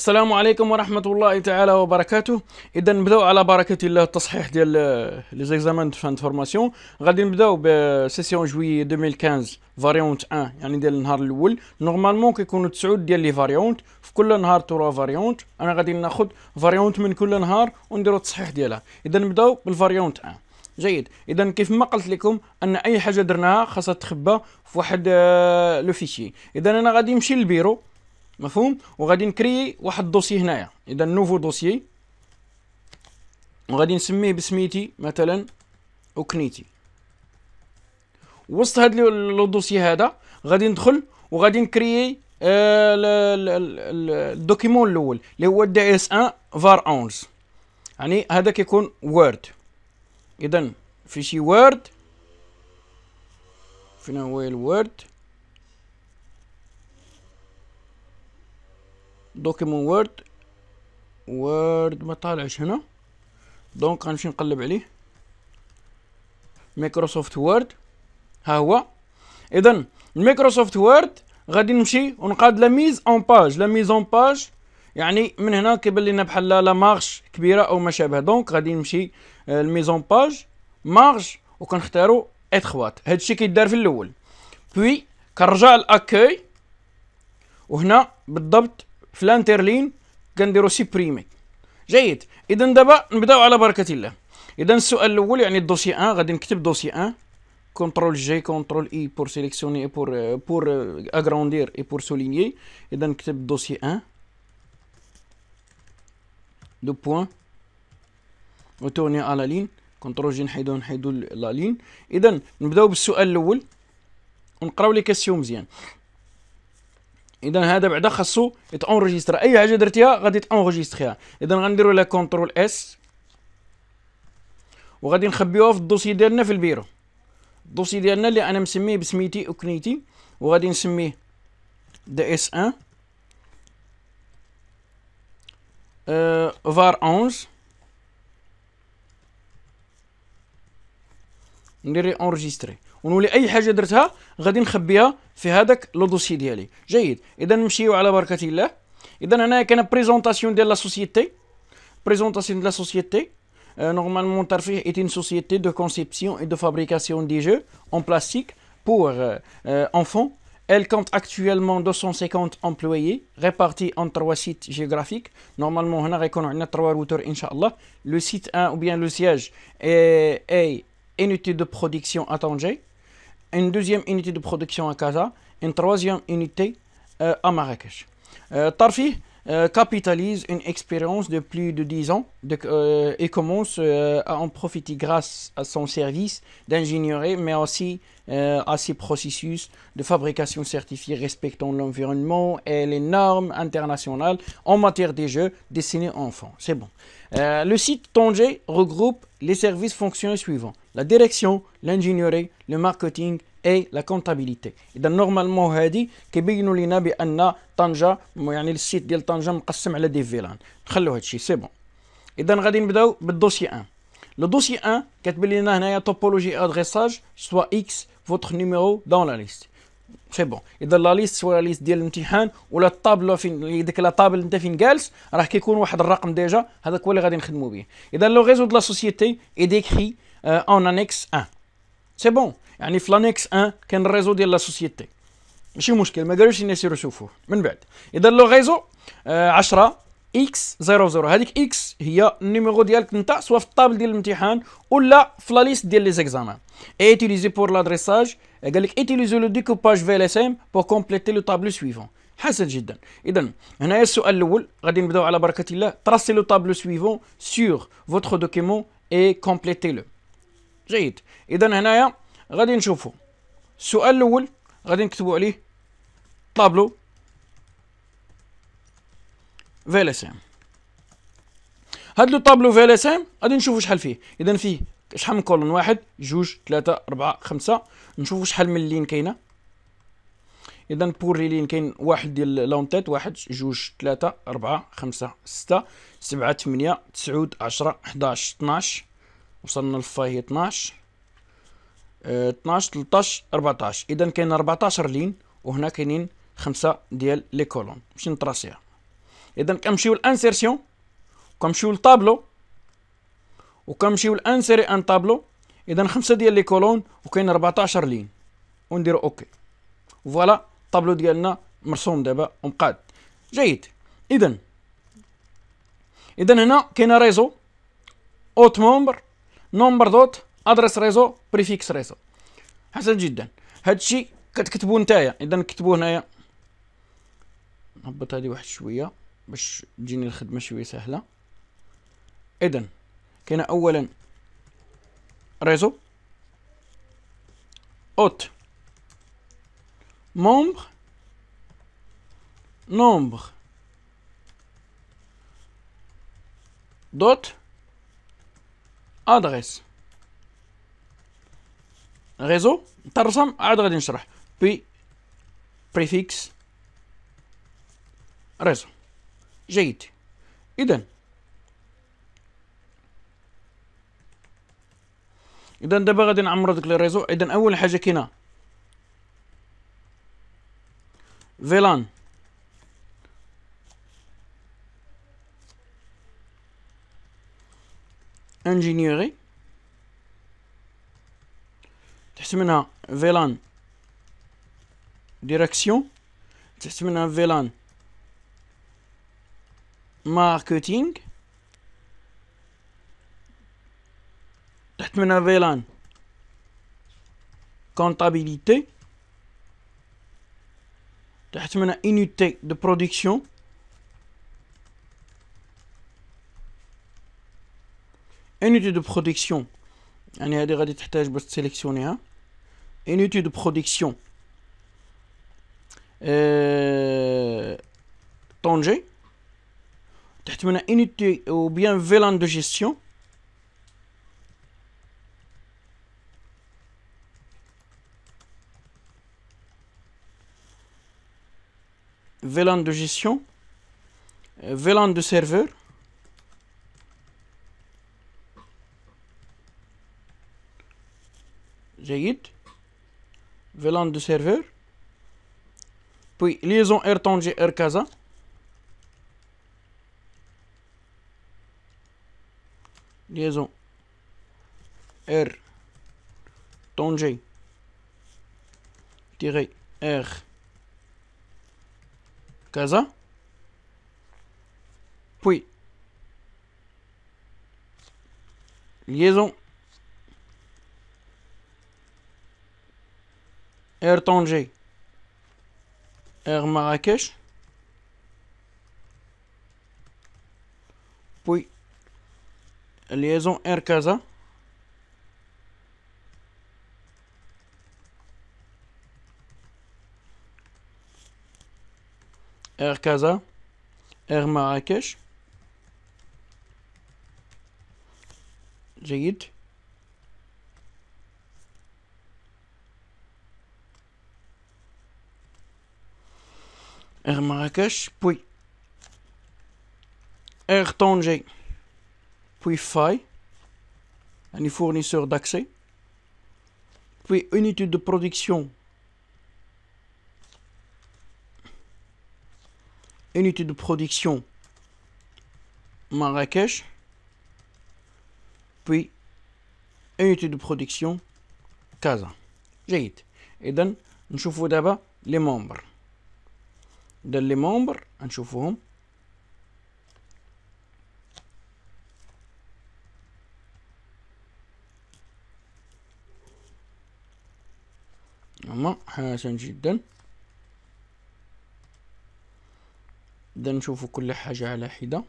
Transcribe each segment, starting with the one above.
السلام عليكم ورحمة الله تعالى وبركاته إذا نبداو على بركة الله التصحيح ديال لي زيكزامان دو فان فورماسيون غادي نبداو بسيسيون جوي 2015 فاريونت 1 يعني ديال النهار الأول نورمالمون كيكونوا تسعود ديال لي فاريونت في كل نهار تورا فاريونت أنا غادي ناخد فاريونت من كل نهار ونديرو التصحيح ديالها إذا نبداو بالفاريونت 1 جيد اذا كيف ما قلت لكم ان اي حاجه درناها خاصها تخبى في واحد لو فيشي اذا انا غادي نمشي للبيرو مفهوم وغادي نكري واحد الدوسي هنايا اذا نوفو دوسي وغادي نسميه بسميتي مثلا اوكنيتي وسط هاد لو دوسي هذا غادي ندخل وغادي نكريي آه، الدوكيمون الاول اللي هو الدي اس 1 فار 11 يعني هذا كيكون وورد اذا في شي وورد فينا هو الوورد دوكيمون وورد وورد ما طالعش هنا دونك غنمشي نقلب عليه مايكروسوفت وورد ها هو اذا المايكروسوفت وورد غادي نمشي ونقاد لا ميز اون باج لا ميز اون باج يعني من هنا كيبان لنا بحال لا مارش كبيره او ما شابه دونك غادي نمشي الميزون آه، باج مارج وكنختاروا اتخوات هادشي كيدار في الاول بوي كنرجع لاكوي وهنا بالضبط في الانترلين كنديرو سيبريمي جيد اذا دابا نبداو على بركه الله اذا السؤال الاول يعني الدوسي 1 غادي نكتب دوسي 1 كنترول جي كنترول اي بور سيليكسيوني بور بور اغراندير اي بور سوليني اذا نكتب دوسي 1 دو بوان وتوني على لين كنترول جي نحيدو نحيدو لا لين اذا نبداو بالسؤال الاول ونقراو لي كاستيون مزيان اذا هذا بعدا خاصو يتونجيستر اي حاجه درتيها غادي تونجيستريها اذا غنديروا لها كونترول اس وغادي نخبيوها في الدوسي ديالنا في البيرو الدوسي ديالنا اللي انا مسميه بسميتي اوكنيتي وغادي نسميه دا اس 1 أه فار 11 ندير اونجستري ونولي اي حاجه درتها غادي نخبيها في هذاك لو دوسي ديالي جيد اذا نمشيو على بركه الله اذا euh, normalement, est une société de conception et de fabrication des jeux en plastique pour euh, euh, enfants. Elle compte actuellement 250 employés répartis en trois sites géographiques. Normalement, on a trois routeurs, Le site 1 ou bien le siège est unité de production à Tanger, une deuxième unité de production à Kaza, une troisième unité euh, à Marrakech. Euh, Tarfi euh, capitalise une expérience de plus de 10 ans et commence à en profiter grâce à son service d'ingénierie, mais aussi euh, à ces processus de fabrication certifiée respectant l'environnement et les normes internationales en matière des jeux destinés aux enfants. C'est bon. Euh, le site Tanger regroupe les services fonctionnels suivants. La direction, l'ingénierie, le marketing, et la comptabilité. اذا normalement هادي كيبينوا لينا بان طنجه يعني site ديال طنجه مقسم على دي فيلان نخلو c'est bon. Et اذا غادي نبداو بالدوسي 1 Le dossier 1 كتبان لنا هنايا توبولوجي ادريساج سوا اكس فوتر نيميرو دون لا ليست سي بون اذا لا ليست سواء ليست ديال الامتحان ولا الطابلو فين ديك لا طابل انت فين جالس راه كيكون واحد الرقم ديجا هذاك هو اللي غادي نخدموا به اذا لو ريزو دو لا سوسيتي اي ديكري اون انكس 1 سي بون يعني في لانكس 1 كان الريزو ديال لا سوسيتي ماشي مشكل ما قالوش الناس يروحوا يشوفوه من بعد اذا لو ريزو 10 اكس 00 هذيك اكس هي النيميرو ديالك نتا سواء في الطابل ديال الامتحان ولا في لا ليست ديال لي زيكزامان ايتيليزي بور لادريساج قال لك ايتيليزي لو ديكوباج في ال اس ام بور كومبليتي لو طابلو سويفون حسن جدا اذا هنايا السؤال الاول غادي نبداو على بركه الله تراسي لو طابلو سويفون سور فوتر دوكيمون اي كومبليتي لو جيد اذا هنايا غادي نشوفو السؤال الاول غادي نكتبو عليه طابلو فيلاسام هاد لو طابلو فيلاسام غادي نشوفو شحال فيه اذا فيه شحال من كولون واحد جوج ثلاثة أربعة خمسة نشوفو شحال من لين كاينة إذا بور لي لين كاين واحد ديال لونتيت واحد جوج ثلاثة أربعة خمسة ستة سبعة ثمانية تسعود عشرة حداش طناش وصلنا للفاي هي طناش اثناش آه، تلتاش أربعتاش إذا كاين أربعتاشر لين وهنا كاينين خمسة ديال لي كولون باش نطراسيها اذا كنمشيو لانسيرسيون كنمشيو لطابلو وكنمشيو لانسيري ان طابلو اذا خمسه ديال لي كولون وكاين 14 لين وندير اوكي فوالا الطابلو ديالنا مرسوم دابا ومقاد جيد اذا اذا هنا كاين ريزو اوت مومبر نومبر دوت ادريس ريزو بريفيكس ريزو حسن جدا هادشي كتكتبو نتايا اذا نكتبو هنايا نهبط هادي واحد شويه باش تجيني الخدمة شوية سهلة إذن كاين اولا ريزو اوت مومبر نومبر دوت ادريس ريزو ترسم عاد غادي نشرح بي بريفيكس ريزو جيد إذا إذا دابا غادي نعمرو ديك لي ريزو إذا أول حاجة كاينة فيلان انجينيري تحت منها فيلان ديراكسيون تحت منها فيلان marketing. تحت منها فيلان comptabilité تحت منها unité de production unité de production يعني هذه غادي تحتاج باش unité de production euh une unité ou bien VLAN de gestion VLAN de gestion VLAN de serveur dit VLAN de serveur puis liaison R Tanger Liaison. R. Tanger. Tiré. R. Casa. Puis. Liaison. R. Tanger. R. Marrakech. Puis liaison Air Casa. Air Casa, Air Marrakech. Air Marrakech, puis Air Tanger puis faille, un fournisseur d'accès, puis unité de production, unité de production Marrakech, puis unité de production Casa. J'ai dit. Et donc, nous d'abord les membres. Dans les membres, nous تمام حسن جدا بدنا نشوفوا كل حاجة على حدة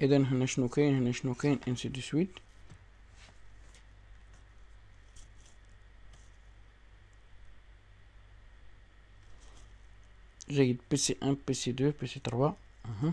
اذا هنا شنو كاين هنا شنو كاين انسي دو سويت جيد بي سي 1 بي سي 2 بي سي 3 اها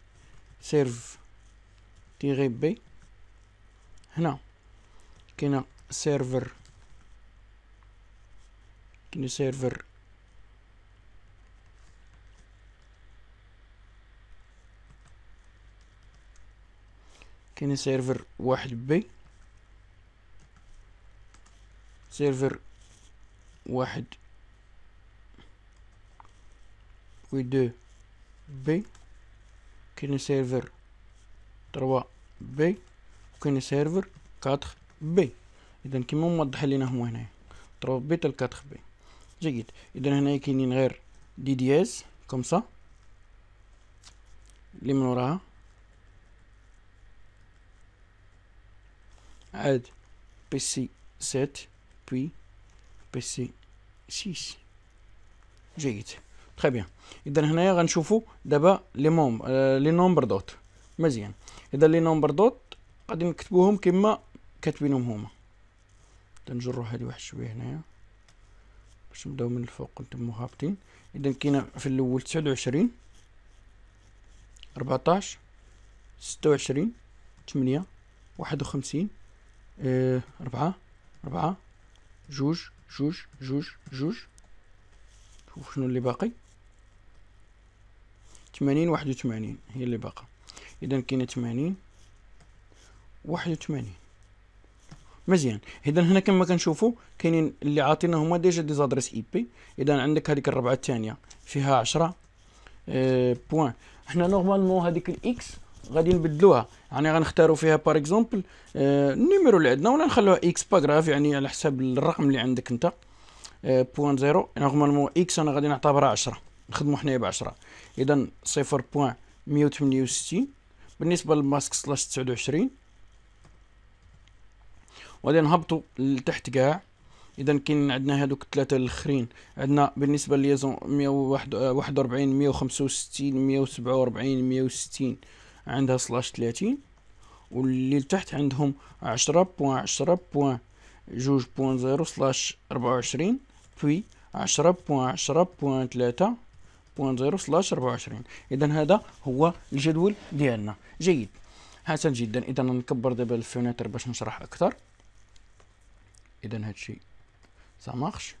سيرف تيغي بي هنا كاينه سيرفر كاين سيرفر كاين سيرفر واحد بي سيرفر واحد و دو بي كاين سيرفر 3 بي وكاين سيرفر 4 بي اذا كيما موضح لينا هو هنايا 3 بي تل 4 بي جيد اذا هنا كاينين غير دي دي اس كوم سا اللي من وراها عاد بي سي 7 بي بي سي 6 جيد تري بيان اذا هنايا غنشوفوا دابا لي موم آه، لي نومبر دوت مزيان اذا لي نومبر دوت غادي نكتبوهم كما كاتبينهم هما تنجرو هادي واحد شويه هنايا باش نبداو من الفوق نتمو هابطين اذا كاين في الاول تسعود 14 ربعطاش ستة 51 تمنية واحد وخمسين آه، ربعة ربعة جوج جوج جوج جوج شوف شنو اللي باقي 80 81 هي اللي باقا اذا كاينه 80 81 مزيان اذا هنا كما كنشوفوا كاينين اللي عاطينا هما ديجا دي زادريس اي بي اذا عندك هذيك الربعه الثانيه فيها 10 بوين آه، بوان حنا نورمالمون هذيك الاكس غادي نبدلوها يعني غنختاروا فيها بار اكزومبل آه، النيميرو اللي عندنا ولا نخلوها اكس باغراف يعني على حساب الرقم اللي عندك انت آه، بوان زيرو نورمالمون اكس انا غادي نعتبرها 10 نخدموا حنايا ب 10 اذا صفر بوان مية وثمانية وستين بالنسبه للماسك سلاش تسعود وعشرين وغادي نهبطو لتحت كاع اذا كاين عندنا هادوك الثلاثه لخرين عندنا بالنسبه ليزون مية واحد وربعين مية وخمسة وستين مية وسبعة وربعين مية وستين عندها سلاش ثلاثين واللي لتحت عندهم عشرة بوان عشرة بوان جوج بوان زيرو سلاش ربعة وعشرين بوي عشرة بوان عشرة بوان تلاتة 0.0 سلاش 24 اذا هذا هو الجدول ديالنا جيد حسن جدا اذا نكبر دابا الفيناتر باش نشرح اكثر اذا هادشي الشيء سامخش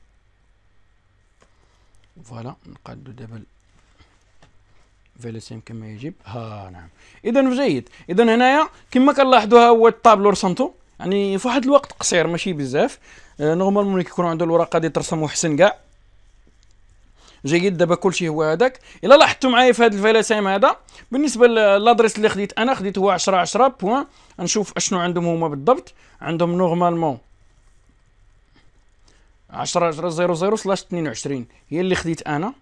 فوالا نقادو دابا فيليسيم كما يجب ها نعم اذا جيد اذا هنايا كما كنلاحظوا ها هو الطابلو رسمتو يعني في واحد الوقت قصير ماشي بزاف آه نورمالمون كيكونوا عنده الورقه اللي ترسم وحسن كاع جيد دابا كلشي هو هذاك الا لاحظتوا معايا في هذا الفيلاسيم هذا بالنسبه للادريس اللي خديت انا خديت هو 10 10 بوان نشوف اشنو عندهم هما بالضبط عندهم نورمالمون 10 10 00 سلاش 22 هي اللي خديت انا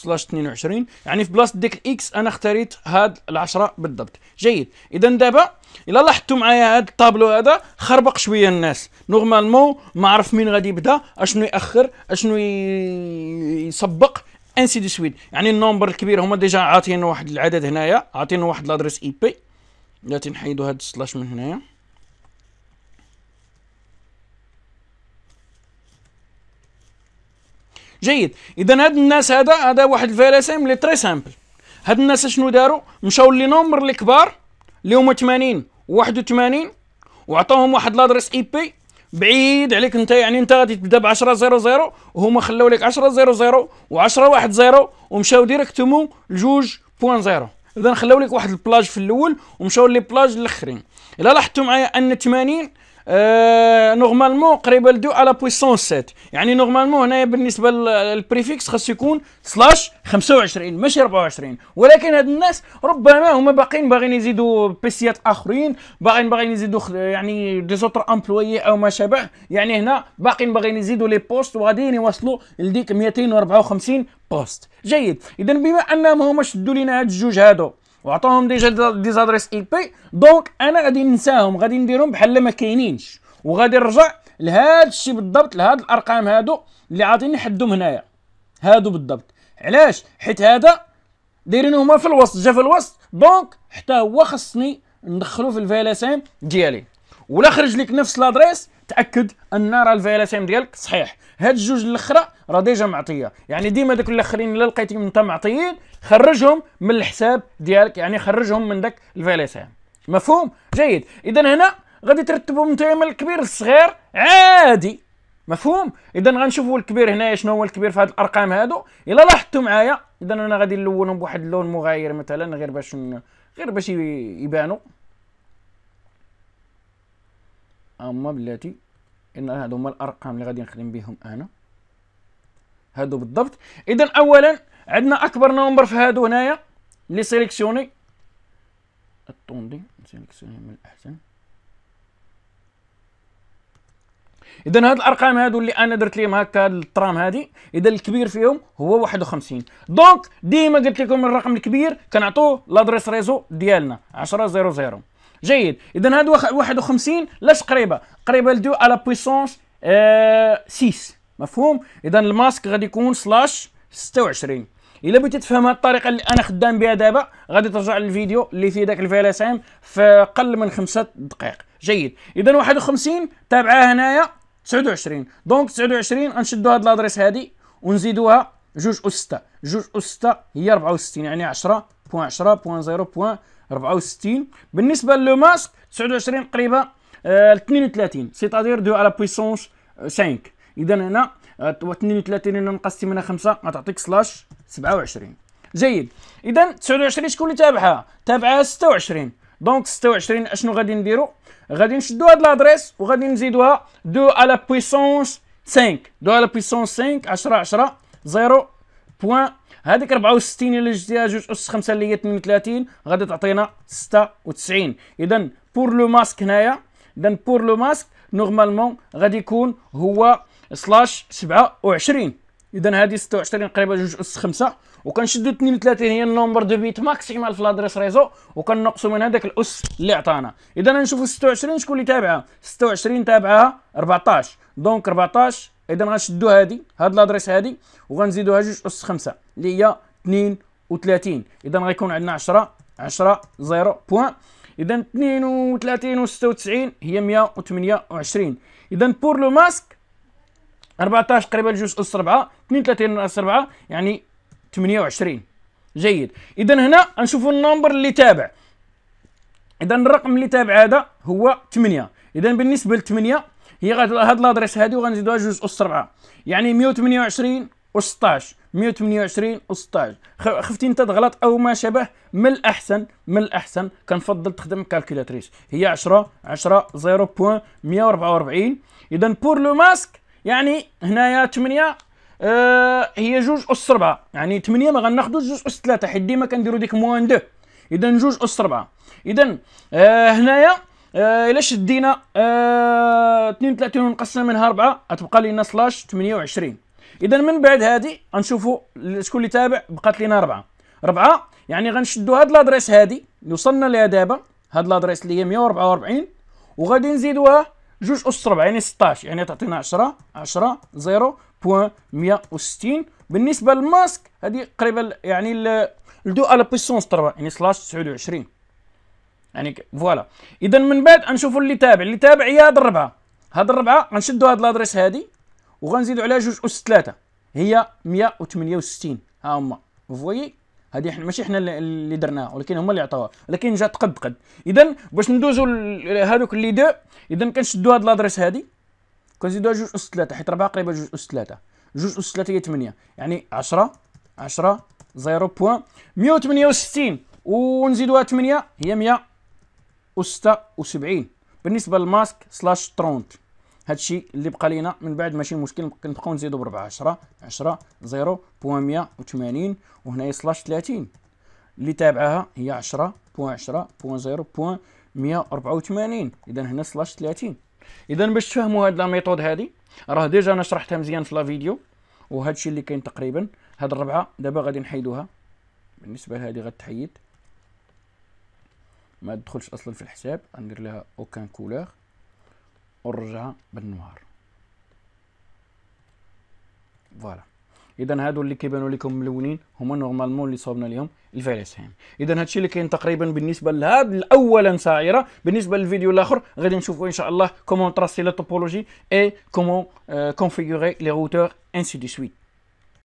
سلاش 22 يعني في بلاصه ديك الاكس انا اختاريت هاد العشرة بالضبط جيد اذا دابا الا لاحظتوا معايا هاد الطابلو هذا خربق شويه الناس نورمالمون ما عرف مين غادي يبدا اشنو ياخر اشنو يسبق انسي دي سويت يعني النومبر الكبير هما ديجا عاطينا واحد العدد هنايا عاطينا واحد لادريس اي بي غادي نحيدوا هاد السلاش من هنايا جيد اذا هاد الناس هذا هذا واحد الفيراسيم لي تري سامبل هاد الناس شنو داروا مشاو لي نومبر لي كبار اللي هما 80 و 81 وعطاهم واحد لادريس اي بي بعيد عليك انت يعني انت غادي تبدا ب 10 0 0 وهما خلاو لك 10 0 0 و10 1 0 ومشاو ديريكتومون لجوج بوان زيرو اذا خلاو لك واحد البلاج في الاول ومشاو لي بلاج الاخرين الا لاحظتوا معايا ان 80 نورمالمون قريبه لدو على بويسون 7 يعني نورمالمون هنايا بالنسبه للبريفيكس خاص يكون سلاش 25 ماشي 24 ولكن هاد الناس ربما هما باقيين باغيين يزيدوا بيسيات اخرين باغيين باغيين يزيدوا يعني دي زوتر امبلويي او ما شابه يعني هنا باقيين باغيين يزيدوا لي بوست وغاديين يوصلوا لديك 254 بوست جيد اذا بما انهم هما شدوا لينا هاد الجوج هادو وعطاهم ديجا ديزادريس اي بي دونك انا غادي ننساهم غادي نديرهم بحال ما كاينينش وغادي نرجع لهذا الشيء بالضبط لهاد الارقام هادو اللي عاطيني حدهم هنايا هادو بالضبط علاش حيت هذا دايرين هما في الوسط جا في الوسط دونك حتى هو خصني ندخلو في الفيلاسين ديالي ولا خرج لك نفس لادريس تاكد ان راه الفي ال ديالك صحيح هاد الجوج الاخرى راه ديجا معطيه يعني ديما داك الاخرين اللي لقيتهم انت معطيين خرجهم من الحساب ديالك يعني خرجهم من داك الفي ال مفهوم جيد اذا هنا غادي ترتبهم نتايا من الكبير للصغير عادي مفهوم اذا غنشوفوا الكبير هنايا شنو هو الكبير في هاد الارقام هادو الا لاحظتوا معايا اذا انا غادي نلونهم بواحد اللون مغاير مثلا غير باش غير باش يبانوا اما بلاتي ان هادو هما الارقام اللي غادي نخدم بهم انا هادو بالضبط اذا اولا عندنا اكبر نمبر في هادو هنايا لي سيليكسيوني الطوندي سيليكسيوني من الاحسن اذا هاد الارقام هادو اللي انا درت ليهم هكا هاد هادي اذا الكبير فيهم هو 51 دونك ديما قلت لكم الرقم الكبير كنعطوه لادريس ريزو ديالنا 1000 جيد اذا هاد 51 لاش قريبه قريبه لدو على بويسونس 6 آه، مفهوم اذا الماسك غادي يكون سلاش 26 الا بغيتي تفهم هاد الطريقه اللي انا خدام بها دابا غادي ترجع للفيديو اللي فيه داك الفيلاسام في اقل من خمسة دقائق جيد اذا 51 تابعه هنايا 29 دونك 29 غنشدو هاد لادريس هادي ونزيدوها جوج اس 6 جوج اس 6 هي 64 يعني 10.10.0.10 64 بالنسبه لو ماسك 29 قريبه 32 سيتادير دو على بويسونس 5 اذا هنا 32 آه، الا نقصتي منها 5 غتعطيك سلاش 27 جيد اذا 29 شكون اللي تابعها تابعها 26 دونك 26 اشنو غادي نديرو غادي نشدو هاد لادريس وغادي نزيدوها دو على بويسونس 5 دو على بويسونس 5 10 10 0.5 هذيك 64 اللي جبتيها جوج اس 5 اللي هي 32 غادي تعطينا 96 اذا بور لو ماسك هنايا اذا بور لو ماسك نورمالمون غادي يكون هو سلاش 27 اذا هذه 26 قريبه جوج اس 5 وكنشدوا 32 هي النومبر دو بيت ماكسيمال في لادريس ريزو وكنقصوا من هذاك الاس اللي عطانا اذا نشوفوا 26 شكون اللي تابعها 26 تابعها 14 دونك 14 اذا غنشدو هادي هاد لادريس هادي وغنزيدوها جوج اس خمسة اللي هي 32 اذا غيكون عندنا 10 10 0 بوان اذا 32 و 96 هي 128 اذا بور لو ماسك 14 تقريبا جوج اس 4 32 اس 4 يعني 28 جيد اذا هنا غنشوفوا النمبر اللي تابع اذا الرقم اللي تابع هذا هو 8 اذا بالنسبه ل 8 هي هاد لادريس هادي وغنزيدوها جوج اس 4 يعني 128 و 16 128 و 16 خفتي انت تغلط او ما شابه من الاحسن من الاحسن كنفضل تخدم كالكولاتريس هي 10 10 0.144 اذا بور لو ماسك يعني هنايا 8 آه هي جوج اس 4 يعني 8 ما غناخذوش جوج اس 3 حيت ديما كنديروا ديك موان 2 اذا جوج اس 4 اذا آه هنايا آه الا شدينا آه 32 ونقصنا منها 4 غتبقى لينا سلاش 28 اذا من بعد هذه غنشوفوا شكون اللي تابع بقات لينا 4 4 يعني غنشدوا هاد لادريس هادي اللي وصلنا ليها دابا هاد لادريس اللي هي 144 وغادي نزيدوها جوج اس 4 يعني 16 يعني تعطينا 10 10 0 بوان 160 بالنسبه للماسك هذه قريبه يعني الدو على بيسونس 4 يعني سلاش 29 يعني فوالا اذا من بعد غنشوفوا اللي تابع اللي تابع هي هاد الربعه هاد الربعه غنشدوا هاد لادريس هادي وغنزيدوا عليها جوج اس ثلاثه هي 168 ها هما فوي هذه حنا ماشي حنا اللي درناها ولكن هما اللي عطاوها ولكن جات قد قد اذا باش ندوزوا هذوك اللي دو اذا كنشدوا هاد لادريس هادي كنزيدوها جوج اس ثلاثه حيت ربعه قريبه جوج اس ثلاثه جوج اس ثلاثه هي 8 يعني 10 10 0.168 بوان ونزيدوها 8 هي 100 76 بالنسبه للماسك سلاش 30 هادشي اللي بقى لينا من بعد ماشي مشكل نبقاو نزيدو ب 4 10 10 0 180 وهنايا سلاش 30 اللي تابعها هي 10 10 0 184 اذا هنا سلاش 30 اذا باش تفهموا هاد لا ميثود هادي راه ديجا انا شرحتها مزيان في لا فيديو وهادشي اللي كاين تقريبا هاد الربعه دابا غادي نحيدوها بالنسبه لهادي غتحيد ما تدخلش اصلا في الحساب غندير لها اوكان كولور ونرجعها بالنوار فوالا اذا هادو اللي كيبانوا لكم ملونين هما نورمالمون اللي صوبنا لهم الفلسفه اذا هادشي اللي كاين تقريبا بالنسبه لهاد الاولا سائره بالنسبه للفيديو الاخر غادي نشوفوا ان شاء الله كومون تراسي لا توبولوجي اي كومون كونفيغوري لي روتور انسي دي سويت